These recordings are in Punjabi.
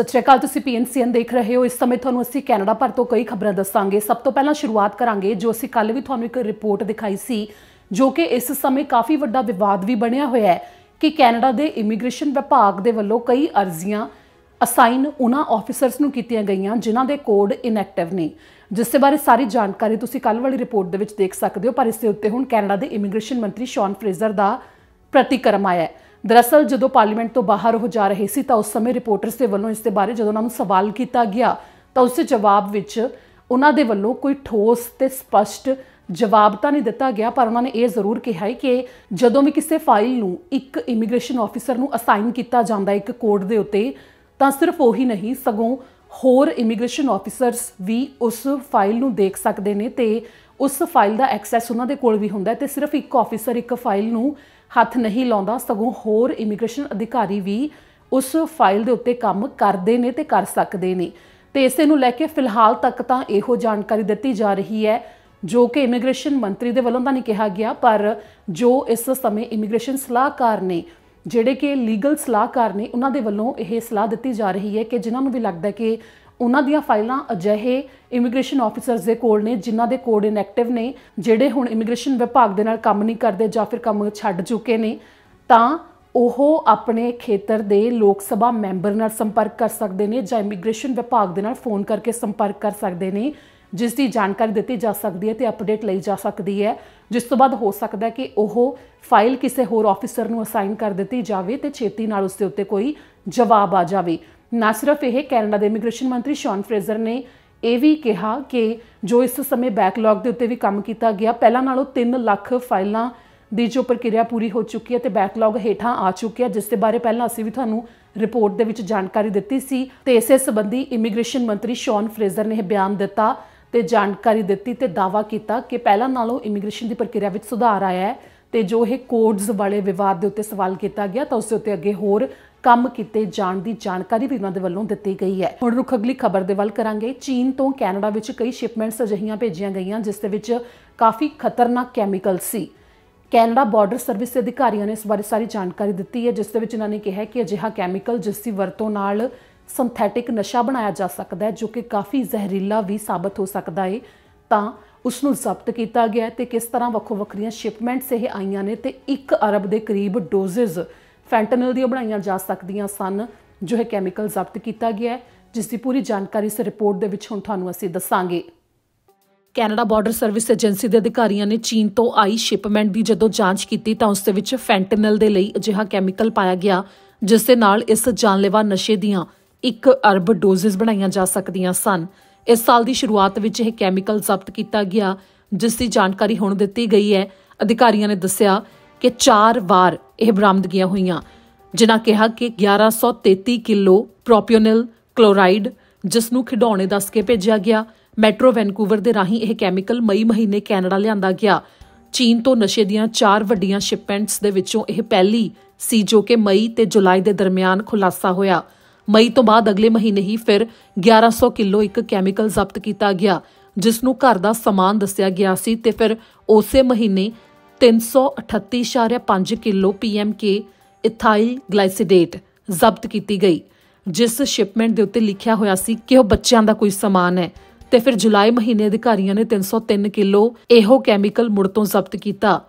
ਸਤਿ ਸ਼੍ਰੀ ਅਕਾਲ ਤੁਸੀਂ ਪੀਐਨਸੀਐਨ ਦੇਖ ਰਹੇ ਹੋ ਇਸ ਸਮੇਂ ਤੁਹਾਨੂੰ ਅਸੀਂ ਕੈਨੇਡਾ ਭਰ ਤੋਂ ਕਈ ਖਬਰਾਂ ਦੱਸਾਂਗੇ ਸਭ ਤੋਂ ਪਹਿਲਾਂ ਸ਼ੁਰੂਆਤ ਕਰਾਂਗੇ ਜੋ ਅਸੀਂ ਕੱਲ ਵੀ ਤੁਹਾਨੂੰ ਇੱਕ ਰਿਪੋਰਟ ਦਿਖਾਈ ਸੀ ਜੋ ਕਿ ਇਸ ਸਮੇਂ ਕਾਫੀ ਵੱਡਾ ਵਿਵਾਦ ਵੀ ਬਣਿਆ ਹੋਇਆ ਹੈ ਕਿ ਕੈਨੇਡਾ ਦੇ ਇਮੀਗ੍ਰੇਸ਼ਨ ਵਿਭਾਗ ਦੇ ਵੱਲੋਂ ਕਈ ਅਰਜ਼ੀਆਂ ਅਸਾਈਨ ਉਹਨਾਂ ਆਫੀਸਰਸ ਨੂੰ ਕੀਤੀਆਂ ਗਈਆਂ ਜਿਨ੍ਹਾਂ ਦੇ ਕੋਡ ਇਨਐਕਟਿਵ ਨੇ ਜਿਸ ਦੇ ਬਾਰੇ ਸਾਰੀ ਜਾਣਕਾਰੀ ਤੁਸੀਂ ਕੱਲ ਵਾਲੀ ਰਿਪੋਰਟ ਦੇ ਵਿੱਚ ਦੇਖ ਸਕਦੇ ਹੋ ਪਰ ਇਸ ਦੇ ਉੱਤੇ ਹੁਣ ਕੈਨੇਡਾ ਦੇ ਇਮੀਗ੍ਰੇਸ਼ਨ ਮੰਤਰੀ ਸ਼ੌਨ ਫਰੇਜ਼ਰ ਦਾ ਪ੍ਰਤੀਕਰਮ ਆਇਆ ਹੈ ਦਰਅਸਲ ਜਦੋਂ ਪਾਰਲੀਮੈਂਟ ਤੋਂ ਬਾਹਰ ਉਹ ਜਾ ਰਹੇ ਸੀ ਤਾਂ ਉਸ ਸਮੇਂ ਰਿਪੋਰਟਰਸ ਦੇ ਵੱਲੋਂ ਇਸ ਦੇ ਬਾਰੇ ਜਦੋਂ ਉਹਨਾਂ ਨੂੰ ਸਵਾਲ ਕੀਤਾ ਗਿਆ ਤਾਂ ਉਸ ਦੇ ਜਵਾਬ ਵਿੱਚ ਉਹਨਾਂ ਦੇ ਵੱਲੋਂ ਕੋਈ ਠੋਸ ਤੇ ਸਪਸ਼ਟ ਜਵਾਬ ਤਾਂ ਨਹੀਂ ਦਿੱਤਾ ਗਿਆ ਪਰ ਉਹਨਾਂ ਨੇ ਇਹ ਜ਼ਰੂਰ ਕਿਹਾ ਹੈ ਕਿ ਜਦੋਂ ਵੀ ਕਿਸੇ ਫਾਈਲ ਨੂੰ ਇੱਕ ਇਮੀਗ੍ਰੇਸ਼ਨ ਆਫੀਸਰ ਨੂੰ ਅਸਾਈਨ ਕੀਤਾ ਜਾਂਦਾ ਇੱਕ ਕੋਡ ਦੇ ਉੱਤੇ ਤਾਂ ਸਿਰਫ ਉਹੀ ਨਹੀਂ ਸਗੋਂ ਹੋਰ ਇਮੀਗ੍ਰੇਸ਼ਨ ਆਫੀਸਰਸ ਵੀ ਉਸ ਫਾਈਲ ਨੂੰ ਦੇਖ ਸਕਦੇ ਨੇ ਤੇ ਉਸ ਫਾਈਲ ਦਾ ਐਕਸੈਸ ਉਹਨਾਂ ਦੇ ਕੋਲ ਵੀ ਹੁੰਦਾ ਤੇ ਸਿਰਫ ਇੱਕ ਆਫੀਸਰ ਇੱਕ ਫਾਈਲ ਨੂੰ ਹੱਥ ਨਹੀਂ ਲਾਉਂਦਾ ਸਗੋਂ ਹੋਰ ਇਮੀਗ੍ਰੇਸ਼ਨ ਅਧਿਕਾਰੀ ਵੀ ਉਸ ਫਾਈਲ ਦੇ ਉੱਤੇ ਕੰਮ ਕਰਦੇ ਨੇ ਤੇ ਕਰ ਸਕਦੇ ਨੇ ਤੇ ਇਸੇ ਨੂੰ ਲੈ ਕੇ ਫਿਲਹਾਲ ਤੱਕ ਤਾਂ ਇਹੋ ਜਾਣਕਾਰੀ ਦਿੱਤੀ ਜਾ ਰਹੀ ਹੈ ਜੋ ਕਿ ਇਮੀਗ੍ਰੇਸ਼ਨ ਮੰਤਰੀ ਦੇ ਵੱਲੋਂ ਤਾਂ ਨਹੀਂ ਕਿਹਾ ਗਿਆ ਪਰ ਜੋ ਇਸ ਸਮੇਂ ਇਮੀਗ੍ਰੇਸ਼ਨ ਸਲਾਹਕਾਰ ਨੇ ਜਿਹੜੇ ਕਿ ਲੀਗਲ ਸਲਾਹਕਾਰ ਨੇ ਉਹਨਾਂ ਦੇ ਵੱਲੋਂ ਇਹ ਸਲਾਹ ਦਿੱਤੀ ਜਾ ਰਹੀ ਹੈ ਕਿ ਜਿਨ੍ਹਾਂ ਨੂੰ ਵੀ ਲੱਗਦਾ ਕਿ ਉਹਨਾਂ ਦੀਆਂ ਫਾਈਲਾਂ ਅਜਿਹੇ ਇਮੀਗ੍ਰੇਸ਼ਨ ਆਫੀਸਰਸ ਦੇ ਕੋਲ ਨੇ ਜਿਨ੍ਹਾਂ ਦੇ ਕੋਡ ਇਨਐਕਟਿਵ ਨੇ ਜਿਹੜੇ ਹੁਣ ਇਮੀਗ੍ਰੇਸ਼ਨ ਵਿਭਾਗ ਦੇ ਨਾਲ ਕੰਮ ਨਹੀਂ ਕਰਦੇ ਜਾਂ ਫਿਰ ਕੰਮ ਛੱਡ ਚੁੱਕੇ ਨੇ ਤਾਂ ਉਹ ਆਪਣੇ ਖੇਤਰ ਦੇ ਲੋਕ ਸਭਾ ਮੈਂਬਰ ਨਾਲ ਸੰਪਰਕ ਕਰ ਸਕਦੇ ਨੇ ਜਾਂ ਇਮੀਗ੍ਰੇਸ਼ਨ ਵਿਭਾਗ ਦੇ ਨਾਲ ਫੋਨ ਕਰਕੇ ਸੰਪਰਕ ਕਰ ਸਕਦੇ ਨੇ ਜਿਸ ਦੀ ਜਾਣਕਾਰੀ ਦਿੱਤੀ ਜਾ ਸਕਦੀ ਹੈ ਤੇ ਅਪਡੇਟ ਲਈ ਜਾ ਸਕਦੀ ਹੈ ਜਿਸ ਤੋਂ ਬਾਅਦ ਹੋ ਸਕਦਾ ਹੈ ਕਿ ਉਹ ਫਾਈਲ ਕਿਸੇ ਹੋਰ ਆਫੀਸਰ ਨੂੰ ਅਸਾਈਨ ਕਰ ਦਿੱਤੀ ਜਾਵੇ ਤੇ ਛੇਤੀ ਨਾਲ ਉਸ ਦੇ ਉੱਤੇ ਕੋਈ ਜਵਾਬ ਆ ਜਾਵੇ ਨਾ ਸਿਰਫ ਇਹ ਕੈਨੇਡਾ ਦੇ ਇਮੀਗ੍ਰੇਸ਼ਨ ਮੰਤਰੀ ਸ਼ੌਨ ਫਰੇਜ਼ਰ ਨੇ ਇਹ ਵੀ ਕਿਹਾ ਕਿ ਜੋ ਇਸ ਸਮੇਂ ਬੈਕਲੌਗ ਦੇ ਉੱਤੇ ਵੀ ਕੰਮ ਕੀਤਾ ਗਿਆ ਪਹਿਲਾਂ ਨਾਲੋਂ 3 ਲੱਖ ਫਾਈਲਾਂ ਦੀ ਜੋ ਪ੍ਰਕਿਰਿਆ ਪੂਰੀ ਹੋ ਚੁੱਕੀ ਹੈ ਤੇ ਬੈਕਲੌਗ ਹੇਠਾਂ ਆ ਚੁੱਕਿਆ ਜਿਸ ਦੇ ਬਾਰੇ ਪਹਿਲਾਂ ਅਸੀਂ ਵੀ ਤੁਹਾਨੂੰ ਰਿਪੋਰਟ ਦੇ ਵਿੱਚ ਜਾਣਕਾਰੀ ਦਿੱਤੀ ਸੀ ਤੇ ਇਸੇ ਸੰਬੰਧੀ ਇਮੀਗ੍ਰੇਸ਼ਨ ਮੰਤਰੀ ਸ਼ੌਨ ਫਰੇਜ਼ਰ ਨੇ ਇਹ ਬਿਆਨ ਦਿੱਤਾ ਤੇ ਜਾਣਕਾਰੀ ਦਿੱਤੀ ਤੇ ਦਾਵਾ ਕੀਤਾ ਕਿ ਪਹਿਲਾਂ ਨਾਲੋਂ ਇਮੀਗ੍ਰੇਸ਼ਨ ਦੀ ਪ੍ਰਕਿਰਿਆ ਵਿੱਚ ਸੁਧਾਰ ਆਇਆ ਹੈ ਤੇ ਜੋ ਇਹ ਕੋਡਸ ਵਾਲੇ ਵਿਵਾਦ ਦੇ ਉੱਤੇ ਸਵਾਲ ਕੀਤਾ ਗਿਆ ਤਾਂ ਉਸ ਦੇ ਉੱਤੇ ਅੱਗੇ ਹੋਰ ਕੰਮ ਕੀਤੇ ਜਾਣ ਦੀ ਜਾਣਕਾਰੀ ਵੀ ਉਹਨਾਂ ਦੇ ਵੱਲੋਂ ਦਿੱਤੀ ਗਈ ਹੈ ਹੁਣ ਰੁਖ ਅਗਲੀ ਖਬਰ ਦੇ ਵੱਲ ਕਰਾਂਗੇ ਚੀਨ ਤੋਂ ਕੈਨੇਡਾ ਵਿੱਚ ਕਈ ਸ਼ਿਪਮੈਂਟਸ ਅਜਹੀਆਂ ਭੇਜੀਆਂ ਗਈਆਂ ਜਿਸ ਦੇ ਵਿੱਚ ਕਾਫੀ ਖਤਰਨਾਕ ਕੈਮੀਕਲ ਸੀ ਕੈਨੇਡਾ ਬਾਰਡਰ ਸਰਵਿਸ ਦੇ ਅਧਿਕਾਰੀਆਂ ਨੇ ਇਸ ਬਾਰੇ ਸਾਰੀ ਜਾਣਕਾਰੀ ਦਿੱਤੀ ਹੈ ਜਿਸ ਦੇ ਵਿੱਚ ਇਹਨਾਂ ਨੇ ਕਿਹਾ ਕਿ ਅਜਿਹਾ ਕੈਮੀਕਲ ਜਿਸ ਦੀ ਵਰਤੋਂ ਨਾਲ ਸਿੰਥੈਟਿਕ ਨਸ਼ਾ ਬਣਾਇਆ ਜਾ ਸਕਦਾ ਹੈ ਜੋ ਕਿ ਕਾਫੀ ਜ਼ਹਿਰੀਲਾ ਵੀ ਸਾਬਤ ਹੋ ਸਕਦਾ ਹੈ ਤਾਂ ਉਸ ਨੂੰ ਜ਼ਬਤ ਕੀਤਾ ਗਿਆ ਤੇ ਕਿਸ ਤਰ੍ਹਾਂ ਵੱਖੋ ਵੱਖਰੀਆਂ ਸ਼ਿਪਮੈਂਟਸ ਇਹ ਆਈਆਂ ਨੇ ਤੇ 1 ਅਰਬ ਦੇ ਕਰੀਬ ਡੋਜ਼ਸ ਫੈਂਟਨਲ ਦੀਆਂ ਬਣਾਈਆਂ ਜਾ ਸਕਦੀਆਂ ਸਨ ਜੋ ਹੈ ਕੈਮੀਕਲ ਜ਼ਬਤ ਕੀਤਾ ਗਿਆ ਜਿਸ ਦੀ ਪੂਰੀ ਜਾਣਕਾਰੀ ਇਸ ਰਿਪੋਰਟ ਦੇ ਵਿੱਚ ਹੁਣ ਤੁਹਾਨੂੰ ਅਸੀਂ ਦੱਸਾਂਗੇ ਕੈਨੇਡਾ ਬਾਰਡਰ ਸਰਵਿਸ ਏਜੰਸੀ ਦੇ ਅਧਿਕਾਰੀਆਂ ਨੇ ਚੀਨ ਤੋਂ ਆਈ ਸ਼ਿਪਮੈਂਟ ਦੀ ਜਦੋਂ ਜਾਂਚ ਕੀਤੀ ਤਾਂ ਉਸ ਦੇ ਵਿੱਚ ਫੈਂਟਨਲ ਦੇ ਲਈ ਅਜਿਹਾ ਕੈਮੀਕਲ ਪਾਇਆ ਗਿਆ ਜਿਸ ਦੇ ਨਾਲ ਇਸ ਜਾਨਲੇਵਾ ਨਸ਼ੇ ਦੀਆਂ 1 ਅਰਬ ਡੋਜ਼ਸ ਬਣਾਈਆਂ ਜਾ ਸਕਦੀਆਂ ਸਨ ਇਸ ਸਾਲ ਦੀ ਸ਼ੁਰੂਆਤ ਵਿੱਚ ਇਹ ਕੈਮੀਕਲ ਜ਼ਬਤ ਕੀਤਾ ਗਿਆ ਜਿਸ ਦੀ ਜਾਣਕਾਰੀ ਹੁਣ ਦਿੱਤੀ ਗਈ ਹੈ ਅਧਿਕਾਰੀਆਂ ਨੇ ਦੱਸਿਆ ਕਿ 4 ਵਾਰ ਇਹ ਬਰਾਮਦਗੀਆਂ ਹੋਈਆਂ ਜਿਨ੍ਹਾਂ ਕਿਹਾ ਕਿ 1133 ਕਿਲੋ ਪ੍ਰੋਪਿਓਨਲ ਕਲੋਰਾਈਡ ਜਿਸ ਨੂੰ ਖਿਡੌਣੇ ਦੱਸ ਕੇ ਭੇਜਿਆ ਗਿਆ ਮੈਟਰੋ ਵੈਨਕੂਵਰ ਦੇ ਰਾਹੀਂ ਇਹ ਕੈਮੀਕਲ ਮਈ ਮਹੀਨੇ ਕੈਨੇਡਾ ਲਿਆਂਦਾ ਗਿਆ ਚੀਨ ਤੋਂ ਨਸ਼ੇ ਦੀਆਂ ਚਾਰ ਵੱਡੀਆਂ ਸ਼ਿਪਮੈਂਟਸ ਦੇ ਵਿੱਚੋਂ ਇਹ ਪਹਿਲੀ ਸੀ ਜੋ ਕਿ ਮਈ ਤੇ ਜੁਲਾਈ ਦੇ ਦਰਮਿਆਨ ਖੁਲਾਸਾ ਹੋਇਆ ਮਈ ਤੋਂ ਬਾਅਦ ਅਗਲੇ ਮਹੀਨੇ ਹੀ ਫਿਰ 1100 ਕਿਲੋ ਇੱਕ ਕੈਮੀਕਲ ਜ਼ਬਤ ਕੀਤਾ ਗਿਆ ਜਿਸ ਨੂੰ ਘਰ ਦਾ ਸਮਾਨ ਦੱਸਿਆ ਗਿਆ ਸੀ ਤੇ ਫਿਰ ਉਸੇ ਮਹੀਨੇ 338.5 ਕਿਲੋ ਪੀਐਮਕੇ ਇਥਾਈਲ ਗਲਾਈਸੀਡੇਟ ਜ਼ਬਤ ਕੀਤੀ ਗਈ ਜਿਸ ਸ਼ਿਪਮੈਂਟ ਦੇ ਉੱਤੇ ਲਿਖਿਆ ਹੋਇਆ ਸੀ ਕਿ ਉਹ ਬੱਚਿਆਂ ਦਾ ਕੋਈ ਸਮਾਨ ਹੈ ਤੇ ਫਿਰ ਜੁਲਾਈ ਮਹੀਨੇ ਅਧਿਕਾਰੀਆਂ ਨੇ 303 ਕਿਲੋ ਇਹੋ ਕੈਮੀਕਲ ਮੁੜ ਤੋਂ ਜ਼ਬਤ ਕੀਤਾ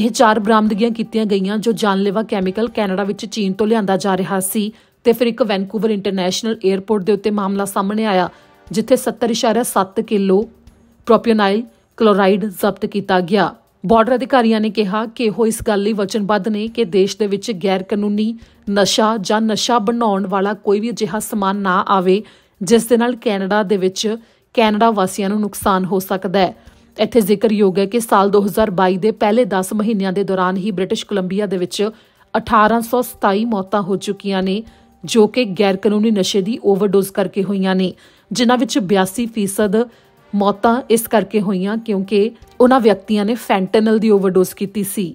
ਇਹ ਚਾਰ ਬਰਾਮਦਗੀਆਂ ਕੀਤੀਆਂ ਗਈਆਂ ਜੋ ਜਾਨਲੇਵਾ ਕੈਮੀਕਲ ਕੈਨੇਡਾ ਵਿੱਚ ਚੀਨ ਤੋਂ ਲਿਆਂਦਾ ਜਾ ਰਿਹਾ ਸੀ ਤੇ ਫਿਰ ਇੱਕ ਵੈਨਕੂਵਰ ਇੰਟਰਨੈਸ਼ਨਲ 에ਅਰਪੋਰਟ ਦੇ ਉੱਤੇ ਮਾਮਲਾ ਸਾਹਮਣੇ ਆਇਆ ਜਿੱਥੇ 70.7 ਕਿਲੋ ਪ੍ਰੋਪਿਓਨਾਈਲ ਕਲੋਰਾਈਡ ਜ਼ਬਤ ਕੀਤਾ ਗਿਆ ਬਾਰਡਰ ਅਧਿਕਾਰੀਆਂ ਨੇ ਕਿਹਾ ਕਿ ਉਹ ਇਸ ਗੱਲ ਲਈ ਵਚਨਬੱਧ ਨੇ ਕਿ ਦੇਸ਼ ਦੇ ਵਿੱਚ ਗੈਰ ਕਾਨੂੰਨੀ ਨਸ਼ਾ ਜਾਂ ਨਸ਼ਾ ਬਣਾਉਣ ਵਾਲਾ ਕੋਈ ਵੀ ਅਜਿਹਾ ਸਮਾਨ ਨਾ ਆਵੇ ਜਿਸ ਦੇ ਨਾਲ ਕੈਨੇਡਾ ਦੇ ਵਿੱਚ ਕੈਨੇਡਾ ਵਾਸੀਆਂ ਨੂੰ ਨੁਕਸਾਨ ਹੋ ਸਕਦਾ ਹੈ ਇੱਥੇ ਜ਼ਿਕਰਯੋਗ ਹੈ ਕਿ ਸਾਲ 2022 ਦੇ ਪਹਿਲੇ 10 ਮਹੀਨਿਆਂ ਦੇ ਦੌਰਾਨ ਹੀ ਬ੍ਰਿਟਿਸ਼ ਕੋਲੰਬੀਆ ਦੇ ਵਿੱਚ 1827 ਮੌਤਾਂ ਹੋ ਚੁੱਕੀਆਂ ਨੇ ਜੋ ਕਿ ਗੈਰ ਕਾਨੂੰਨੀ ਨਸ਼ੇ ਦੀ ਓਵਰਡੋਜ਼ ਕਰਕੇ ਹੋਈਆਂ ਨੇ ਜਿਨ੍ਹਾਂ ਵਿੱਚ 82% ਮੌਤਾਂ ਇਸ ਕਰਕੇ ਹੋਈਆਂ ਕਿਉਂਕਿ ਉਹਨਾਂ ਵਿਅਕਤੀਆਂ ਨੇ ਫੈਂਟਨਲ ਦੀ ਓਵਰਡੋਸ ਕੀਤੀ ਸੀ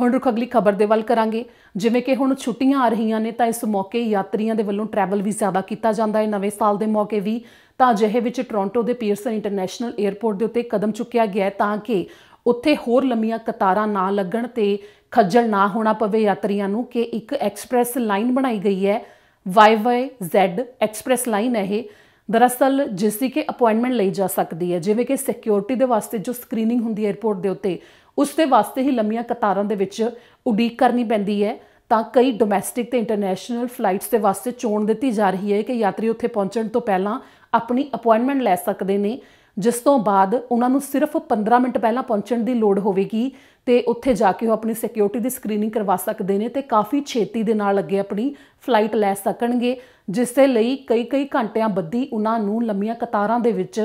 ਹੁਣ ਰੁਕ ਅਗਲੀ ਖਬਰ ਦੇ ਵੱਲ ਕਰਾਂਗੇ ਜਿਵੇਂ ਕਿ ਹੁਣ ਛੁੱਟੀਆਂ ਆ ਰਹੀਆਂ ਨੇ ਤਾਂ ਇਸ ਮੌਕੇ ਯਾਤਰੀਆਂ ਦੇ ਵੱਲੋਂ ਟਰੈਵਲ ਵੀ ਜ਼ਿਆਦਾ ਕੀਤਾ ਜਾਂਦਾ ਹੈ ਨਵੇਂ ਸਾਲ ਦੇ ਮੌਕੇ ਵੀ ਤਾਂ ਜਿਹੇ ਵਿੱਚ ਟੋਰਾਂਟੋ ਦੇ ਪੀਅਰਸਨ ਇੰਟਰਨੈਸ਼ਨਲ 에ਅਰਪੋਰਟ ਦੇ ਉੱਤੇ ਕਦਮ ਚੁੱਕਿਆ ਗਿਆ ਤਾਂ ਕਿ ਉੱਥੇ ਹੋਰ ਲੰਮੀਆਂ ਕਤਾਰਾਂ ਨਾ ਲੱਗਣ ਤੇ ਖੱਜਲ ਨਾ ਹੋਣਾ ਪਵੇ ਯਾਤਰੀਆਂ ਨੂੰ ਕਿ ਇੱਕ ਐਕਸਪ੍ਰੈਸ ਲਾਈਨ ਬਣਾਈ ਗਈ ਹੈ YYZ ਐਕਸਪ੍ਰੈਸ ਲਾਈਨ ਹੈ ਇਹ ਦਰਅਸਲ ਜਿਸਦੀ ਕਿ ਅਪਾਇੰਟਮੈਂਟ ਲਈ ਜਾ ਸਕਦੀ ਹੈ ਜਿਵੇਂ ਕਿ ਸਿਕਿਉਰਿਟੀ ਦੇ ਵਾਸਤੇ ਜੋ ਸਕਰੀਨਿੰਗ ਹੁੰਦੀ ਹੈ ਏਅਰਪੋਰਟ ਦੇ ਉੱਤੇ ਉਸ ਦੇ ਵਾਸਤੇ ਹੀ ਲੰਮੀਆਂ ਕਤਾਰਾਂ ਦੇ ਵਿੱਚ ਉਡੀਕ ਕਰਨੀ ਪੈਂਦੀ ਹੈ ਤਾਂ ਕਈ ਡੋਮੈਸਟਿਕ ਤੇ ਇੰਟਰਨੈਸ਼ਨਲ ਫਲਾਈਟਸ ਦੇ ਵਾਸਤੇ ਚੋਣ ਦਿੱਤੀ ਜਾ ਰਹੀ ਹੈ ਕਿ ਯਾਤਰੀ ਉੱਥੇ ਪਹੁੰਚਣ ਤੋਂ ਪਹਿਲਾਂ ਆਪਣੀ ਅਪਾਇੰਟਮੈਂਟ ਲੈ ਸਕਦੇ ਨੇ ਜਿਸ ਤੋਂ ਬਾਅਦ ਉਹਨਾਂ ਨੂੰ ਸਿਰਫ 15 ਮਿੰਟ ਪਹਿਲਾਂ ਪਹੁੰਚਣ ਦੀ ਲੋੜ ਹੋਵੇਗੀ ਤੇ ਉੱਥੇ ਜਾ ਕੇ ਉਹ ਆਪਣੀ ਸਿਕਿਉਰਿਟੀ ਦੀ ਸਕਰੀਨਿੰਗ ਕਰਵਾ ਸਕਦੇ ਨੇ ਤੇ ਕਾਫੀ ਛੇਤੀ ਦੇ ਨਾਲ ਅੱਗੇ ਆਪਣੀ ਫਲਾਈਟ ਲੈ ਸਕਣਗੇ ਜਿਸ ਦੇ ਲਈ ਕਈ-ਕਈ ਘੰਟਿਆਂ ਬੱਧੀ ਉਹਨਾਂ ਨੂੰ ਲੰਮੀਆਂ ਕਤਾਰਾਂ ਦੇ ਵਿੱਚ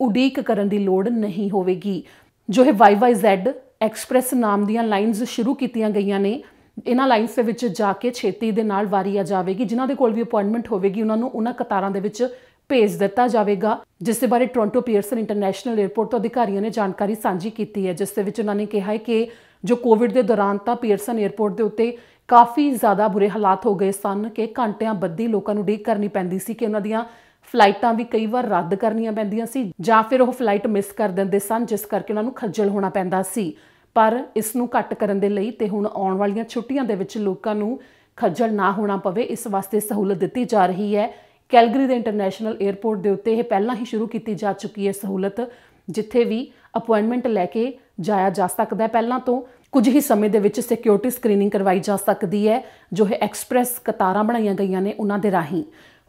ਉਡੀਕ ਕਰਨ ਦੀ ਲੋੜ ਨਹੀਂ ਹੋਵੇਗੀ ਜੋ ਹੈ YYZ ਐਕਸਪ੍ਰੈਸ ਨਾਮ ਦੀਆਂ ਲਾਈਨਸ ਸ਼ੁਰੂ ਕੀਤੀਆਂ ਗਈਆਂ ਨੇ ਇਹਨਾਂ ਲਾਈਨਸ ਦੇ ਵਿੱਚ ਜਾ ਕੇ ਛੇਤੀ ਦੇ ਨਾਲ ਵਾਰੀ ਆ ਜਾਵੇਗੀ ਜਿਨ੍ਹਾਂ ਦੇ ਕੋਲ ਵੀ ਅਪਾਇੰਟਮੈਂਟ ਹੋਵੇਗੀ ਉਹਨਾਂ ਨੂੰ ਉਹਨਾਂ ਕਤਾਰਾਂ ਦੇ ਵਿੱਚ ਭੇਜ ਦਿੱਤਾ ਜਾਵੇਗਾ ਜਿਸ ਦੇ ਬਾਰੇ ਟੋਰਾਂਟੋ ਪੀਅਰਸਨ ਇੰਟਰਨੈਸ਼ਨਲ 에ਅਰਪੋਰਟ ਤੋਂ ਅਧਿਕਾਰੀਆਂ ਨੇ ਜਾਣਕਾਰੀ ਸਾਂਝੀ ਕੀਤੀ ਹੈ ਜਿਸ ਦੇ ਵਿੱਚ ਉਹਨਾਂ ਨੇ ਕਿਹਾ ਹੈ ਕਿ ਜੋ ਕੋਵਿਡ ਦੇ ਦੌਰਾਨ ਤਾਂ ਪੀਅਰਸਨ 에ਅਰਪੋਰਟ ਦੇ ਉੱਤੇ ਕਾਫੀ ਜ਼ਿਆਦਾ ਬੁਰੇ ਹਾਲਾਤ ਹੋ ਗਏ ਸਨ ਕਿ ਘੰਟਿਆਂ ਬੱਧੀ ਲੋਕਾਂ ਨੂੰ ਡੀਕ ਕਰਨੀ ਪੈਂਦੀ ਸੀ ਕਿ ਉਹਨਾਂ ਦੀਆਂ ਫਲਾਈਟਾਂ ਵੀ ਕਈ ਵਾਰ ਰੱਦ ਕਰਨੀਆਂ ਪੈਂਦੀਆਂ ਸੀ ਜਾਂ ਫਿਰ ਉਹ ਫਲਾਈਟ ਮਿਸ ਕਰ ਦਿੰਦੇ ਸਨ ਜਿਸ ਕਰਕੇ ਉਹਨਾਂ ਨੂੰ ਖੱਜਲ ਹੋਣਾ ਪੈਂਦਾ ਸੀ ਪਰ ਇਸ ਨੂੰ ਘੱਟ ਕਰਨ ਦੇ ਲਈ ਤੇ ਹੁਣ ਆਉਣ ਵਾਲੀਆਂ ਛੁੱਟੀਆਂ ਦੇ ਵਿੱਚ ਲੋਕਾਂ ਨੂੰ ਖੱਜਲ ਨਾ ਹੋਣਾ ਪਵੇ ਇਸ ਵਾਸਤੇ ਸਹੂਲਤ ਦਿੱਤੀ ਜਾ ਰਹੀ ਹੈ ਕੈਲਗਰੀ ਦੇ ਇੰਟਰਨੈਸ਼ਨਲ 에ਅਰਪੋਰਟ ਦੇ ਉੱਤੇ ਇਹ ਪਹਿਲਾਂ ਹੀ ਸ਼ੁਰੂ ਕੀਤੀ ਜਾ ਚੁੱਕੀ ਹੈ ਸਹੂਲਤ ਜਿੱਥੇ ਵੀ ਅਪਾਇੰਟਮੈਂਟ ਲੈ ਕੇ ਜਾਇਆ ਜਾ ਸਕਦਾ ਹੈ ਪਹਿਲਾਂ ਤੋਂ ਕੁਝ ਹੀ ਸਮੇਂ ਦੇ ਵਿੱਚ ਸਿਕਿਉਰਿਟੀ ਸਕਰੀਨਿੰਗ ਕਰਵਾਈ ਜਾ ਸਕਦੀ ਹੈ ਜੋ ਹੈ ਐਕਸਪ੍ਰੈਸ ਕਤਾਰਾਂ ਬਣਾਈਆਂ ਗਈਆਂ ਨੇ ਉਹਨਾਂ ਦੇ ਰਾਹੀਂ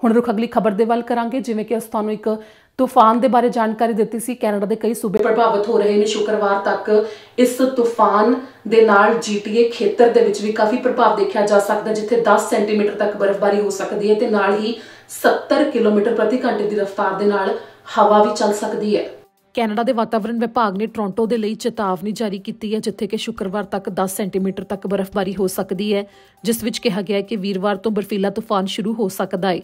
ਹੁਣ ਰੁਖ ਅਗਲੀ ਖਬਰ ਦੇ ਵੱਲ ਕਰਾਂਗੇ ਜਿਵੇਂ ਕਿ ਅਸੀਂ ਤੁਹਾਨੂੰ ਇੱਕ ਤੂਫਾਨ ਦੇ ਬਾਰੇ ਜਾਣਕਾਰੀ ਦਿੱਤੀ ਸੀ ਕੈਨੇਡਾ ਦੇ ਕਈ ਸੂਬੇ ਪ੍ਰਭਾਵਿਤ ਹੋ ਰਹੇ ਨੇ ਸ਼ੁੱਕਰਵਾਰ ਤੱਕ ਇਸ ਤੂਫਾਨ ਦੇ ਨਾਲ ਜੀਟੀਏ ਖੇਤਰ ਦੇ ਵਿੱਚ ਵੀ ਕਾਫੀ ਪ੍ਰਭਾਵ ਦੇਖਿਆ ਜਾ ਸਕਦਾ ਜਿੱਥੇ 10 ਸੈਂਟੀਮੀਟਰ ਤੱਕ ਬਰਫ਼ਬਾਰੀ ਹੋ ਸਕਦੀ ਹੈ ਤੇ ਨਾਲ ਹੀ 70 ਕਿਲੋਮੀਟਰ ਪ੍ਰਤੀ ਘੰਟੇ ਦੀ ਰਫ਼ਤਾਰ ਦੇ ਨਾਲ ਹਵਾ ਵੀ ਚੱਲ ਸਕਦੀ ਹੈ ਕੈਨੇਡਾ ਦੇ ਵਾਤਾਵਰਣ ਵਿਭਾਗ ਨੇ ਟੋਰਾਂਟੋ ਦੇ ਲਈ ਚੇਤਾਵਨੀ ਜਾਰੀ ਕੀਤੀ ਹੈ ਜਿੱਥੇ ਕਿ ਸ਼ੁੱਕਰਵਾਰ ਤੱਕ 10 ਸੈਂਟੀਮੀਟਰ ਤੱਕ ਬਰਫ਼ਬਾਰੀ ਹੋ ਸਕਦੀ ਹੈ ਜਿਸ ਵਿੱਚ ਕਿਹਾ ਗਿਆ ਹੈ ਕਿ ਵੀਰਵਾਰ ਤੋਂ ਬਰਫੀਲਾ ਤੂਫਾਨ ਸ਼ੁਰੂ ਹੋ ਸਕਦਾ ਹੈ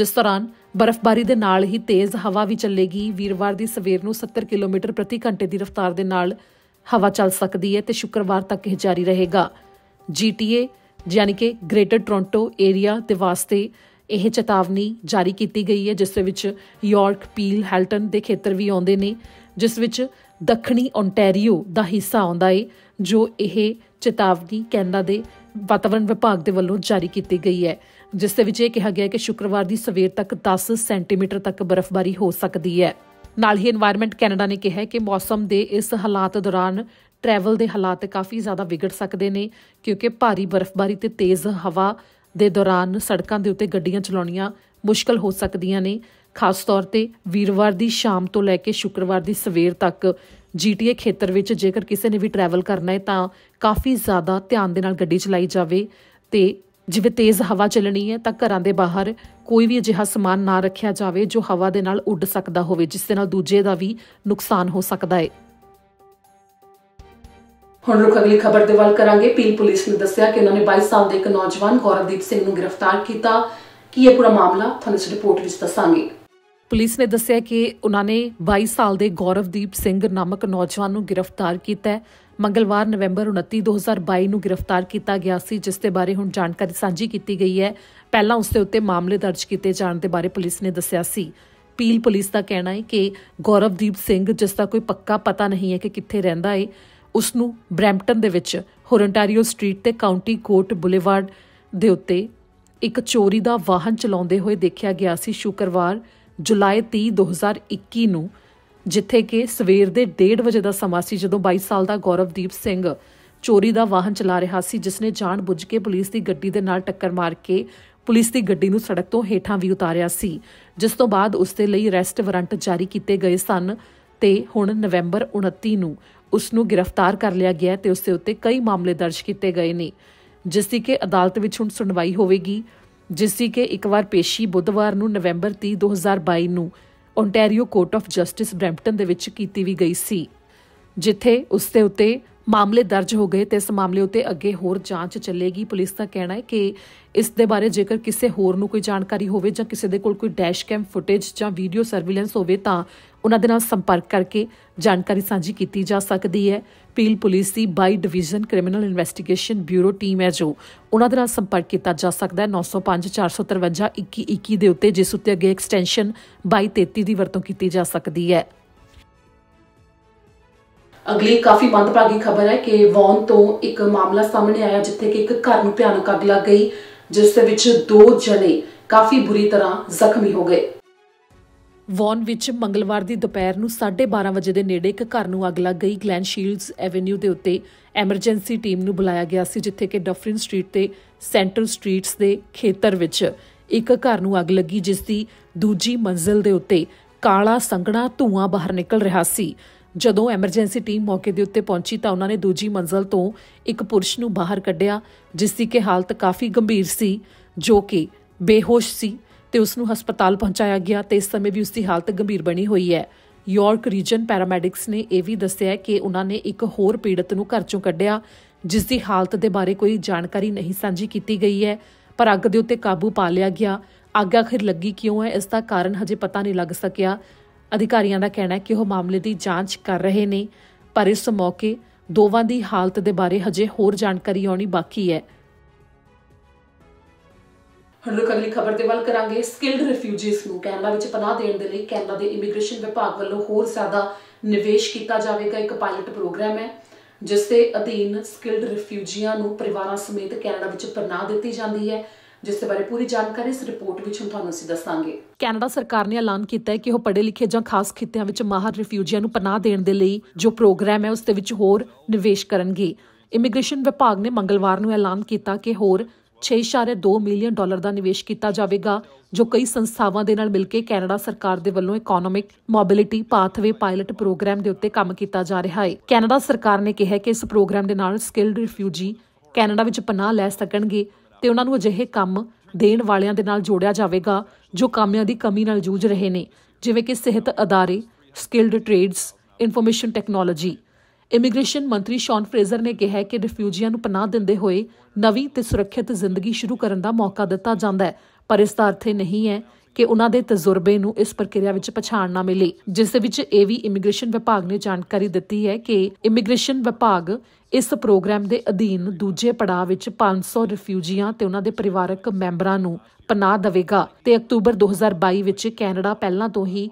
ਜਿਸ ਦੌਰਾਨ ਬਰਫ਼ਬਾਰੀ ਦੇ ਨਾਲ ਹੀ ਤੇਜ਼ ਹਵਾ ਵੀ ਚੱਲੇਗੀ ਵੀਰਵਾਰ ਦੀ ਸਵੇਰ ਨੂੰ 70 ਕਿਲੋਮੀਟਰ ਪ੍ਰਤੀ ਘੰਟੇ ਦੀ ਰਫ਼ਤਾਰ ਦੇ ਨਾਲ ਹਵਾ ਚੱਲ ਸਕਦੀ ਹੈ ਤੇ ਸ਼ੁੱਕਰਵਾਰ ਤੱਕ ਇਹ ਜਾਰੀ ਰਹੇਗਾ ਜੀਟੀਏ ਯਾਨੀ ਕਿ ਗ੍ਰੇਟਰ ਟੋਰਾਂਟੋ ਏਰੀਆ ਦੇ ਵਾਸਤੇ ਇਹ ਚੇਤਾਵਨੀ ਜਾਰੀ ਕੀਤੀ ਗਈ ਹੈ ਜਿਸ ਵਿੱਚ ਯਾਰਕ ਪੀਲ ਹੈਲਟਨ ਦੇ ਖੇਤਰ ਵੀ ਆਉਂਦੇ ਨੇ ਜਿਸ ਵਿੱਚ ਦੱਖਣੀ ਓਨਟਾਰੀਓ ਦਾ ਹਿੱਸਾ ਆਉਂਦਾ ਏ ਜੋ ਇਹ ਚੇਤਾਵਨੀ ਕੈਨੇਡਾ ਦੇ ਵਾਤਾਵਰਣ ਵਿਭਾਗ ਦੇ ਵੱਲੋਂ ਜਾਰੀ ਕੀਤੀ ਗਈ ਹੈ ਜਿਸ ਦੇ ਵਿੱਚ ਇਹ ਕਿਹਾ ਗਿਆ ਹੈ ਕਿ ਸ਼ੁੱਕਰਵਾਰ ਦੀ ਸਵੇਰ ਤੱਕ 10 ਸੈਂਟੀਮੀਟਰ ਤੱਕ ਬਰਫ਼ਬਾਰੀ ਹੋ ਸਕਦੀ ਹੈ ਨਾਲ ਹੀ এনवायरमेंट ਕੈਨੇਡਾ ਨੇ ਕਿਹਾ ਹੈ ਕਿ ਮੌਸਮ ਦੇ ਇਸ ਹਾਲਾਤ ਦੌਰਾਨ ਟਰੈਵਲ ਦੇ ਹਾਲਾਤ ਕਾਫੀ ਜ਼ਿਆਦਾ ਵਿਗੜ ਸਕਦੇ ਨੇ ਕਿਉਂਕਿ ਭਾਰੀ ਬਰਫ਼ਬਾਰੀ ਤੇ ਤੇਜ਼ ਹਵਾ ਦੇ ਦੌਰਾਨ ਸੜਕਾਂ ਦੇ ਉੱਤੇ ਗੱਡੀਆਂ ਚਲਾਉਣੀਆਂ ਮੁਸ਼ਕਲ ਹੋ ਸਕਦੀਆਂ ਨੇ ਖਾਸ ਤੌਰ ਤੇ ਵੀਰਵਾਰ ਦੀ ਸ਼ਾਮ ਤੋਂ ਲੈ ਕੇ ਸ਼ੁੱਕਰਵਾਰ ਦੀ ਸਵੇਰ ਤੱਕ ਜੀਟੀਏ ਖੇਤਰ ਵਿੱਚ ਜੇਕਰ ਕਿਸੇ ਨੇ ਵੀ ਟਰੈਵਲ ਕਰਨਾ ਹੈ ਤਾਂ ਕਾਫੀ ਜ਼ਿਆਦਾ ਧਿਆਨ ਦੇ ਨਾਲ ਗੱਡੀ ਚਲਾਈ ਜਾਵੇ ਤੇ ਜਿਵੇਂ ਤੇਜ਼ ਹਵਾ ਚੱਲਣੀ ਹੈ ਤਾਂ ਘਰਾਂ ਦੇ ਬਾਹਰ ਕੋਈ ਵੀ ਅਜਿਹਾ ਸਮਾਨ ਨਾ ਰੱਖਿਆ ਜਾਵੇ ਜੋ ਹਵਾ ਦੇ ਨਾਲ ਉੱਡ ਸਕਦਾ ਹੋਵੇ ਜਿਸ ਦੇ ਨਾਲ ਦੂਜੇ ਦਾ ਵੀ ਨੁਕਸਾਨ ਹੋ ਸਕਦਾ ਹੈ ਹੁਣ ਰੁਕ ਅਗਲੀ ਖਬਰ ਦੇ ਵੱਲ ਕਰਾਂਗੇ ਪੀਲ ਪੁਲਿਸ ਨੇ ਦੱਸਿਆ ਕਿ ਉਹਨਾਂ ਨੇ 22 ਸਾਲ ਦੇ ਇੱਕ ਨੌਜਵਾਨ ਗੌਰਵਦੀਪ ਸਿੰਘ ਨੂੰ ਗ੍ਰਿਫਤਾਰ ਕੀਤਾ ਕੀ ਇਹ ਪੂਰਾ ਮਾਮਲਾ ਤੁਹਾਨੂੰ ਇਸ ਰਿਪੋਰਟ ਵਿੱਚ ਦੱਸਾਂਗੇ ਪੁਲਿਸ ਨੇ ਦੱਸਿਆ ਕਿ ਉਹਨਾਂ ਨੇ 22 ਸਾਲ ਦੇ ਗੌਰਵਦੀਪ ਸਿੰਘ ਨਾਮਕ ਨੌਜਵਾਨ ਨੂੰ ਗ੍ਰਿਫਤਾਰ ਕੀਤਾ ਹੈ ਮੰਗਲਵਾਰ ਨਵੰਬਰ 29 2022 ਨੂੰ ਗ੍ਰਿਫਤਾਰ ਕੀਤਾ ਗਿਆ ਸੀ ਜਿਸ ਦੇ ਬਾਰੇ ਹੁਣ ਜਾਣਕਾਰੀ ਸਾਂਝੀ ਕੀਤੀ ਗਈ ਹੈ ਪਹਿਲਾਂ ਉਸ ਦੇ ਉੱਤੇ ਮਾਮਲੇ ਦਰਜ ਕੀਤੇ ਜਾਣ ਦੇ ਬਾਰੇ ਪੁਲਿਸ ਨੇ ਦੱਸਿਆ ਸੀ ਪੀਲ ਪੁਲਿਸ ਦਾ ਕਹਿਣਾ ਹੈ ਕਿ ਗੌਰਵਦੀਪ ਸਿੰਘ ਜਿਸ ਦਾ ਕੋਈ ਪੱਕਾ ਪਤਾ ਨਹੀਂ ਹੈ ਕਿ ਕਿੱਥੇ ਰਹਿੰਦਾ ਹੈ ਉਸ ਨੂੰ ਬ੍ਰੈਂਪਟਨ ਦੇ ਵਿੱਚ ਹੋਰੰਟਾਰੀਓ ਸਟਰੀਟ ਤੇ ਕਾਉਂਟੀ ਕੋਰਟ ਬੁਲੇਵਾਰਡ ਦੇ ਉੱਤੇ ਇੱਕ ਚੋਰੀ ਦਾ ਵਾਹਨ ਚਲਾਉਂਦੇ ਹੋਏ ਦੇਖਿਆ ਗਿਆ ਸੀ ਸ਼ੁੱਕਰਵਾਰ ਜੁਲਾਈ 30 2021 ਨੂੰ ਜਿੱਥੇ ਕਿ ਸਵੇਰ ਦੇ 1:30 ਵਜੇ ਦਾ ਸਮਾਂ ਸੀ ਜਦੋਂ 22 ਸਾਲ ਦਾ ਗੌਰਵਦੀਪ ਸਿੰਘ ਚੋਰੀ ਦਾ ਵਾਹਨ ਚਲਾ ਰਿਹਾ ਸੀ ਜਿਸ ਨੇ ਜਾਣ ਬੁੱਝ ਕੇ ਪੁਲਿਸ ਦੀ ਗੱਡੀ ਦੇ ਨਾਲ ਟੱਕਰ ਮਾਰ ਕੇ ਪੁਲਿਸ ਦੀ ਗੱਡੀ ਨੂੰ ਸੜਕ ਤੋਂ ਹੇਠਾਂ ਵੀ ਉਤਾਰਿਆ ਸੀ ਜਿਸ ਤੋਂ ਬਾਅਦ ਉਸ ਦੇ ਲਈ ਅਰੈਸਟ ਵਾਰੰਟ ਜਾਰੀ ਕੀਤੇ ਗਏ ਸਨ ਤੇ ਹੁਣ ਨਵੰਬਰ 29 ਨੂੰ ਉਸ ਨੂੰ ਗ੍ਰਿਫਤਾਰ ਕਰ ਲਿਆ ਗਿਆ ਤੇ ਉਸ ਦੇ ਉੱਤੇ ਕਈ ਮਾਮਲੇ ਦਰਜ ਕੀਤੇ ਗਏ ਨੇ ਜਿਸ ਦੀ ਕਿ ਅਦਾਲਤ ਵਿੱਚ ਹੁਣ ਸੁਣਵਾਈ ਹੋਵੇਗੀ ਜਿਸ ਦੀ ਕਿ ਇੱਕ ਵਾਰ ਪੇਸ਼ੀ ਬੁੱਧਵਾਰ ਨੂੰ ਨਵੰਬਰ 30 2022 ਨੂੰ Ontario court of justice Brampton ਦੇ ਵਿੱਚ ਕੀਤੀ ਵੀ ਗਈ ਸੀ ਜਿੱਥੇ ਉਸ ਦੇ ਉੱਤੇ ਮਾਮਲੇ ਦਰਜ ਹੋ ਗਏ ਤੇ ਇਸ ਮਾਮਲੇ ਉਤੇ ਅੱਗੇ ਹੋਰ ਜਾਂਚ ਚੱਲੇਗੀ ਪੁਲਿਸ ਦਾ ਕਹਿਣਾ ਹੈ ਕਿ ਇਸ ਦੇ ਬਾਰੇ ਜੇਕਰ ਕਿਸੇ ਹੋਰ ਨੂੰ ਕੋਈ ਜਾਣਕਾਰੀ ਹੋਵੇ ਜਾਂ ਕਿਸੇ ਦੇ ਕੋਲ ਕੋਈ ਡੈਸ਼ ਕੈਮ ਫੁਟੇਜ ਜਾਂ ਵੀਡੀਓ ਸਰਵੇਲੈਂਸ ਹੋਵੇ ਤਾਂ ਉਹਨਾਂ ਦੇ ਨਾਲ ਸੰਪਰਕ ਕਰਕੇ ਜਾਣਕਾਰੀ ਸਾਂਝੀ ਕੀਤੀ ਜਾ ਸਕਦੀ ਹੈ ਪੀਲ ਪੁਲਿਸ ਦੀ 22 division criminal investigation bureau team ਹੈ ਜੋ ਉਹਨਾਂ ਦੇ ਨਾਲ ਸੰਪਰਕ ਕੀਤਾ ਜਾ ਸਕਦਾ ਹੈ 905 453 2121 ਦੇ ਉੱਤੇ ਜਿਸ ਉੱਤੇ ਅੱਗੇ ਐਕਸਟੈਂਸ਼ਨ 2233 ਦੀ ਵਰਤੋਂ ਕੀਤੀ ਜਾ ਸਕਦੀ ਹੈ ਅਗਲੀ ਕਾਫੀ ਮੰਦਭਾਗੀ ਖਬਰ ਹੈ ਕਿ ਵੌਨ ਤੋਂ ਇੱਕ ਮਾਮਲਾ ਸਾਹਮਣੇ ਆਇਆ ਜਿੱਥੇ ਕਿ ਇੱਕ ਘਰ ਨੂੰ ਭਿਆਨਕ ਅੱਗ ਲੱਗ ਗਈ ਜਿਸ ਦੇ ਵਿੱਚ ਦੋ ਜਣੇ ਕਾਫੀ ਬੁਰੀ ਤਰ੍ਹਾਂ ਜ਼ਖਮੀ ਹੋ ਗਏ ਵੌਨ ਵਿੱਚ ਮੰਗਲਵਾਰ ਦੀ ਦੁਪਹਿਰ ਨੂੰ 12:30 ਵਜੇ ਦੇ ਨੇੜੇ ਇੱਕ ਘਰ ਨੂੰ ਅੱਗ ਲੱਗ ਗਈ ਗਲੈਨ ਸ਼ੀਲਡਸ ਐਵੇਨਿਊ ਦੇ ਉੱਤੇ ਐਮਰਜੈਂਸੀ ਟੀਮ ਨੂੰ ਬੁਲਾਇਆ ਗਿਆ ਸੀ ਜਿੱਥੇ ਕਿ ਡਫਰਿਨ ਸਟਰੀਟ ਤੇ ਸੈਂਟਰਲ ਸਟਰੀਟਸ ਦੇ ਖੇਤਰ ਵਿੱਚ ਇੱਕ ਘਰ ਨੂੰ ਅੱਗ ਲੱਗੀ ਜਿਸ ਦੀ ਦੂਜੀ ਮੰਜ਼ਲ ਦੇ ਉੱਤੇ ਕਾਲਾ ਸੰਘਣਾ ਧੂਆਂ ਬਾਹਰ ਨਿਕਲ ਰਿਹਾ ਸੀ ਜਦੋਂ ਐਮਰਜੈਂਸੀ ਟੀਮ ਮੌਕੇ ਦੇ ਉੱਤੇ ਪਹੁੰਚੀ ਤਾਂ ਉਹਨਾਂ ਨੇ ਦੂਜੀ ਮੰਜ਼ਲ ਤੋਂ ਇੱਕ ਪੁਰਸ਼ ਨੂੰ ਬਾਹਰ ਕੱਢਿਆ ਜਿਸ ਦੀ ਕਿ ਹਾਲਤ ਕਾਫੀ ਗੰਭੀਰ ਸੀ ਜੋ ਕਿ ਬੇਹੋਸ਼ ਸੀ ਤੇ ਉਸ ਨੂੰ ਹਸਪਤਾਲ ਪਹੁੰਚਾਇਆ ਗਿਆ ਤੇ ਇਸ ਸਮੇਂ ਵੀ ਉਸ ਦੀ ਹਾਲਤ ਗੰਭੀਰ ਬਣੀ ਹੋਈ ਹੈ ਯਾਰਕ ਰੀਜਨ ਪੈਰਾਮੈਡਿਕਸ ਨੇ ਇਹ ਵੀ ਦੱਸਿਆ ਕਿ ਉਹਨਾਂ ਨੇ ਇੱਕ ਹੋਰ ਪੀੜਤ ਨੂੰ ਘਰ ਚੋਂ ਕੱਢਿਆ ਜਿਸ ਦੀ ਹਾਲਤ ਦੇ ਬਾਰੇ ਕੋਈ ਜਾਣਕਾਰੀ ਨਹੀਂ ਸਾਂਝੀ ਕੀਤੀ ਗਈ ਹੈ ਪਰ ਅੱਗ ਦੇ ਉੱਤੇ ਕਾਬੂ ਪਾ ਲਿਆ ਗਿਆ ਅੱਗ ਆਖਿਰ ਲੱਗੀ ਕਿਉਂ ਹੈ ਇਸ ਦਾ ਕਾਰਨ ਹਜੇ ਪਤਾ ਨਹੀਂ ਲੱਗ ਸਕਿਆ ਅਧਿਕਾਰੀਆਂ ਦਾ ਕਹਿਣਾ ਹੈ ਕਿ ਉਹ ਮਾਮਲੇ ਦੀ ਜਾਂਚ ਕਰ ਰਹੇ ਨੇ ਪਰ ਇਸ ਮੌਕੇ ਦੋਵਾਂ ਦੀ ਹਾਲਤ ਦੇ ਬਾਰੇ ਹਜੇ ਹੋਰ ਜਾਣਕਾਰੀ ਆਉਣੀ ਬਾਕੀ ਹੈ ਹੁਣ ਲੋਕ ਅਗਲੀ ਖਬਰ ਤੇ ਵੱਲ ਕਰਾਂਗੇ ਸਕਿਲਡ ਰਿਫਿਊਜੀਸ ਨੂੰ ਕੈਨੇਡਾ ਵਿੱਚ ਪਨਾਹ ਦੇਣ ਦੇ ਲਈ ਕੈਨੇਡਾ ਦੇ ਇਮੀਗ੍ਰੇਸ਼ਨ ਵਿਭਾਗ ਵੱਲੋਂ ਹੋਰ ਜ਼ਿਆਦਾ ਨਿਵੇਸ਼ ਕੀਤਾ ਜਾਵੇਗਾ ਇੱਕ ਪਾਇਲਟ ਪ੍ਰੋਗਰਾਮ ਹੈ ਜਿਸ ਦੇ ਅਧੀਨ ਸਕਿਲਡ ਰਿਫਿਊਜੀਆਂ ਨੂੰ ਪਰਿਵਾਰਾਂ ਸਮੇਤ ਕੈਨੇਡਾ ਵਿੱਚ ਪਨਾਹ ਦਿੱਤੀ ਜਾਂਦੀ ਹੈ ਜਿਸ ਦੇ ਬਾਰੇ ਪੂਰੀ ਜਾਣਕਾਰੀ ਇਸ ਰਿਪੋਰਟ ਵਿੱਚ ਹੁਣ ਤੁਹਾਨੂੰ ਅਸੀਂ ਦੱਸਾਂਗੇ ਕੈਨੇਡਾ ਸਰਕਾਰ ਨੇ ਐਲਾਨ ਕੀਤਾ ਹੈ ਕਿ ਉਹ ਪੜ੍ਹੇ ਲਿਖੇ ਜਾਂ ਖਾਸ ਖਿੱਤਿਆਂ ਵਿੱਚ ਮਾਹਰ ਰਿਫਿਊਜੀਆਂ ਨੂੰ ਪਨਾਹ ਦੇਣ ਦੇ ਲਈ ਜੋ ਪ੍ਰੋਗਰਾਮ ਹੈ ਉਸ ਦੇ ਵਿੱਚ ਹੋਰ ਨਿਵੇਸ਼ ਕਰਨਗੇ ਇਮੀਗ੍ਰੇਸ਼ਨ ਵਿਭਾਗ ਨੇ ਮੰਗਲਵਾਰ ਨੂੰ ਐਲਾਨ ਕੀਤਾ ਕਿ ਹੋਰ 6.2 ਮਿਲੀਅਨ ਡਾਲਰ ਦਾ ਨਿਵੇਸ਼ ਕੀਤਾ ਜਾਵੇਗਾ ਜੋ ਕਈ ਸੰਸਥਾਵਾਂ ਦੇ ਨਾਲ ਮਿਲ ਕੇ ਕੈਨੇਡਾ ਸਰਕਾਰ ਦੇ ਵੱਲੋਂ economic mobility pathway pilot programme ਦੇ ਉੱਤੇ ਕੰਮ ਕੀਤਾ ਜਾ ਰਿਹਾ ਹੈ ਕੈਨੇਡਾ ਸਰਕਾਰ ਨੇ ਕਿਹਾ ਕਿ ਇਸ ਪ੍ਰੋਗਰਾਮ ਦੇ ਨਾਲ ਸਕਿਲਡ ਰਿਫਿਊਜੀ ਕੈਨੇਡਾ ਵਿੱਚ ਪਨਾਹ ਲੈ ਸਕਣਗੇ ਤੇ ਉਹਨਾਂ ਨੂੰ ਅਜਿਹੇ ਕੰਮ ਦੇਣ ਵਾਲਿਆਂ ਦੇ ਨਾਲ ਜੋੜਿਆ ਜਾਵੇਗਾ ਜੋ ਕਾਮਿਆਂ ਦੀ ਕਮੀ ਨਾਲ ਜੂਝ ਰਹੇ ਨੇ ਜਿਵੇਂ ਕਿ ਸਿਹਤ ਅਦਾਰੇ skilled trades information technology immigration ਮੰਤਰੀ ਸ਼ੌਨ ਫਰੇਜ਼ਰ ਨੇ ਕਿਹਾ ਕਿ ਰਿਫਿਊਜੀਆਂ ਨੂੰ ਪਨਾਹ ਦਿੰਦੇ ਹੋਏ ਨਵੀਂ ਤੇ ਸੁਰੱਖਿਅਤ ਜ਼ਿੰਦਗੀ ਸ਼ੁਰੂ ਕਰਨ ਦਾ ਮੌਕਾ ਦਿੱਤਾ ਜਾਂਦਾ ਹੈ ਪਰ ਇਸ ਦਾ ਅਰਥ ਇਹ ਨਹੀਂ ਹੈ ਕਿ ਉਹਨਾਂ ਦੇ ਤਜਰਬੇ ਨੂੰ ਇਸ ਪ੍ਰਕਿਰਿਆ ਵਿੱਚ ਪਛਾਣ ਨਾ ਮਿਲੀ ਜਿਸ ਦੇ ਵਿੱਚ ਇਹ ਵੀ ਇਮੀਗ੍ਰੇਸ਼ਨ ਵਿਭਾਗ ਨੇ ਜਾਣਕਾਰੀ ਦਿੱਤੀ ਹੈ ਕਿ ਇਮੀਗ੍ਰੇਸ਼ਨ ਵਿਭਾਗ ਇਸ ਪ੍ਰੋਗਰਾਮ ਦੇ ਅਧੀਨ ਦੂਜੇ ਪੜਾਅ ਵਿੱਚ 500 ਰਿਫਿਊਜੀਆਂ ਤੇ ਉਹਨਾਂ ਦੇ ਪਰਿਵਾਰਕ ਮੈਂਬਰਾਂ ਨੂੰ ਪਨਾਹ ਦੇਵੇਗਾ ਤੇ ਅਕਤੂਬਰ 2022 ਵਿੱਚ ਕੈਨੇਡਾ ਪਹਿਲਾਂ ਤੋਂ ਹੀ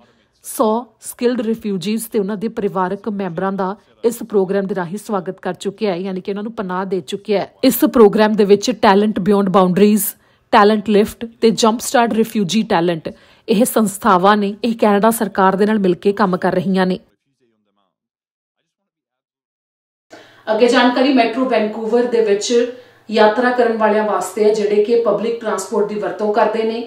100 ਸਕਿਲਡ ਰਿਫਿਊਜੀਸ ਤੇ ਉਹਨਾਂ ਦੇ ਪਰਿਵਾਰਕ ਮੈਂਬਰਾਂ ਦਾ ਇਸ ਪ੍ਰੋਗਰਾਮ ਦੇ ਰਾਹੀਂ ਸਵਾਗਤ ਕਰ ਚੁੱਕਿਆ ਹੈ ਯਾਨੀ ਕਿ ਉਹਨਾਂ ਨੂੰ ਪਨਾਹ ਦੇ ਚੁੱਕਿਆ ਹੈ ਇਸ ਪ੍ਰੋਗਰਾਮ ਦੇ ਵਿੱਚ talent beyond boundaries talent lift ਤੇ ਜੰਪ ਸਟਾਰਟ ਰਿਫਿਊਜੀ ਟੈਲੈਂਟ ਇਹ ਸੰਸਥਾਵਾਂ ਨੇ ਇਹ ਕੈਨੇਡਾ ਸਰਕਾਰ ਦੇ ਨਾਲ ਮਿਲ ਕੇ ਕੰਮ ਕਰ ਰਹੀਆਂ ਨੇ ਅੱਗੇ ਜਾਣਕਾਰੀ ਮੈਟਰੋ ਵੈਂਕੂਵਰ ਦੇ ਵਿੱਚ ਯਾਤਰਾ ਕਰਨ ਵਾਲਿਆਂ ਵਾਸਤੇ ਹੈ ਜਿਹੜੇ ਕਿ ਪਬਲਿਕ ਟਰਾਂਸਪੋਰਟ ਦੀ ਵਰਤੋਂ ਕਰਦੇ ਨੇ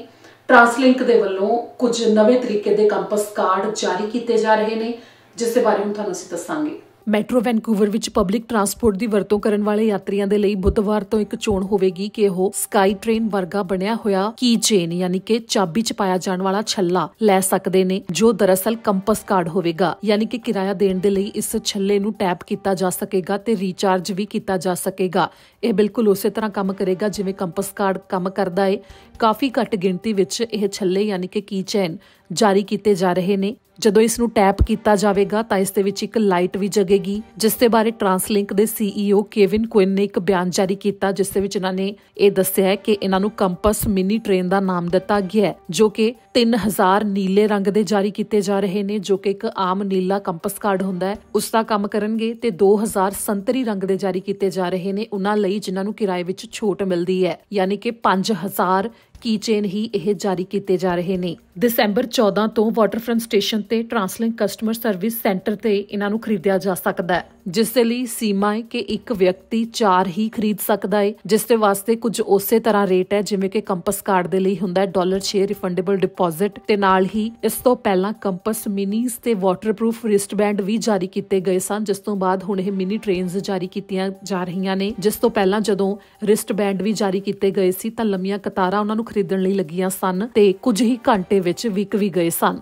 ਟਰਾਂਸਲਿੰਕ ਦੇ ਵੱਲੋਂ ਕੁਝ ਨਵੇਂ ਤਰੀਕੇ ਦੇ ਕੰਪਸ ਕਾਰਡ ਜਾਰੀ ਕੀਤੇ ਜਾ ਰਹੇ ਨੇ ਜਿਸ ਦੇ ਬਾਰੇ ਹੁਣ ਤੁਹਾਨੂੰ ਅਸੀਂ ਦੱਸਾਂਗੇ ਮੈਟਰੋ ਵੈਨਕੂਵਰ ਵਿੱਚ ਪਬਲਿਕ ਟਰਾਂਸਪੋਰਟ ਦੀ ਵਰਤੋਂ ਕਰਨ ਵਾਲੇ ਯਾਤਰੀਆਂ ਦੇ ਲਈ ਬੁੱਧਵਾਰ ਤੋਂ ਇੱਕ ਚੋਣ ਹੋਵੇਗੀ ਕਿ ਉਹ ਸਕਾਈ ਟ੍ਰੇਨ ਵਰਗਾ ਬਣਿਆ ਹੋਇਆ ਕੀ ਚੇਨ ਯਾਨੀ ਕਿ ਚਾਬੀ 'ਚ ਪਾਇਆ ਜਾਣ ਵਾਲਾ ਛੱਲਾ ਲੈ ਸਕਦੇ ਨੇ ਜੋ ਦਰਅਸਲ ਕੰਪਸ ਕਾਰਡ ਹੋਵੇਗਾ ਯਾਨੀ ਕਿ ਕਿਰਾਇਆ ਦੇਣ ਦੇ ਲਈ ਇਸ ਛੱਲੇ ਨੂੰ ਟੈਪ ਕੀਤਾ ਜਾ ਸਕੇਗਾ ਤੇ ਰੀਚਾਰਜ ਵੀ ਕੀਤਾ ਜਾ ਸਕੇਗਾ ਇਹ ਬਿਲਕੁਲ ਉਸੇ ਤਰ੍ਹਾਂ ਕੰਮ ਕਰੇਗਾ ਜਿਵੇਂ ਕੰਪਸ ਕਾਰਡ ਕੰਮ ਕਰਦਾ ਹੈ ਕਾਫੀ ਘੱਟ ਗਿਣਤੀ ਵਿੱਚ ਇਹ ਛੱਲੇ ਯਾਨੀ ਕਿ ਕੀ ਚੇਨ ਜਾਰੀ ਕੀਤੇ ਜਾ ਰਹੇ ਨੇ ਜਦੋਂ ਇਸ ਨੂੰ ਟੈਪ ਕੀਤਾ ਜਾਵੇਗਾ ਤਾਂ ਇਸ ਦੇ ਵਿੱਚ ਇੱਕ ਲਾਈਟ ਵੀ ਜਗੇਗੀ ਜਿਸ ਦੇ ਬਾਰੇ ਟ੍ਰਾਂਸਲਿੰਕ ਦੇ ਸੀਈਓ e ਕੇਵਿਨ ਕੁਇਨ ਨੇ ਇੱਕ ਬਿਆਨ ਜਾਰੀ ਕੀਤਾ ਜਿਸ ਦੇ ਵਿੱਚ ਉਹਨਾਂ ਨੇ ਇਹ ਦੱਸਿਆ ਹੈ ਕਿ ਇਹਨਾਂ ਨੂੰ ਕੰਪਸ ਮਿਨੀ ਟ੍ਰੇਨ ਦਾ ਨਾਮ ਦਿੱਤਾ ਗਿਆ ਹੈ ਜੋ ਕਿ 3000 ਨੀਲੇ ਰੰਗ ਦੇ ਜਾਰੀ ਕੀਤੇ ਜਾ ਰਹੇ ਨੇ ਜੋ ਕਿ ਇੱਕ ਆਮ ਨੀਲਾ ਕੰਪਸ ਕਾਰਡ ਹੁੰਦਾ ਹੈ ਉਸ ਦਾ ਕੰਮ ਕਰਨਗੇ ਤੇ 2000 ਸੰਤਰੀ ਰੰਗ ਦੇ ਜਾਰੀ ਕੀਤੇ ਜਾ ਰਹੇ ਨੇ ਉਹਨਾਂ ਲਈ ਜਿਨ੍ਹਾਂ ਨੂੰ ਕਿਰਾਏ ਵਿੱਚ ਛੋਟ ਮਿਲਦੀ ਹੈ ਯਾਨੀ ਕਿ 5000 ਕੀ ਚੇਨ ਹੀ ਇਹ ਜਾਰੀ ਕੀਤੇ ਜਾ ਰਹੇ ਨੇ ਦਸੰਬਰ 14 ਤੋਂ ਵਾਟਰਫਰੰਟ ਸਟੇਸ਼ਨ ਤੇ ਟ੍ਰਾਂਸਲਿੰਕ ਕਸਟਮਰ ਸਰਵਿਸ ਸੈਂਟਰ ਤੇ ਇਹਨਾਂ ਨੂੰ ਖਰੀਦਿਆ ਜਾ ਸਕਦਾ ਹੈ ਜਿਸ ਦੇ ਲਈ ਸੀਮਾ ਹੈ ਕਿ ਇੱਕ ਵਿਅਕਤੀ 4 ਹੀ ਖਰੀਦ ਸਕਦਾ ਹੈ ਜਿਸ ਦੇ ਵਾਸਤੇ ਕੁਝ ਉਸੇ ਤਰ੍ਹਾਂ ਰੇਟ ਹੈ ਜਿਵੇਂ ਕਿ ਕੰਪਸ ਕਾਰਡ ਦੇ ਲਈ ਹੁੰਦਾ ਹੈ ਡਾਲਰ 6 ਰਿਫੰਡੇਬਲ ਡਿਪੋਜ਼ਿਟ ਤੇ ਨਾਲ ਹੀ ਇਸ ਤੋਂ ਪਹਿਲਾਂ ਕੰਪਸ ਮਿਨੀਸ ਤੇ ਵਾਟਰਪ੍ਰੂਫ ਬੈਂਡ ਵੀ ਜਾਰੀ ਕੀਤੇ ਗਏ ਸਨ ਜਿਸ ਤੋਂ ਬਾਅਦ ਹੁਣ ਇਹ ਮਿਨੀ ਟ੍ਰੇਨਸ ਜਾਰੀ ਕੀਤੀਆਂ ਜਾ ਰਹੀਆਂ ਨੇ ਜਿਸ ਤੋਂ ਪਹਿਲਾਂ ਜਦੋਂ ਰਿਸਟ ਬੈਂਡ ਵੀ ਜਾਰੀ ਕੀਤੇ ਗਏ ਸੀ ਤਾਂ ਲੰਮੀਆਂ ਕਤਾਰਾਂ ਉਹਨਾਂ ਨੂੰ ਖਰੀਦਣ ਲਈ ਲੱਗੀਆਂ ਸਨ ਤੇ ਕੁਝ ਹੀ ਘੰਟੇ ਵਿੱਚ ਵਿਕ ਵੀ ਗਏ ਸਨ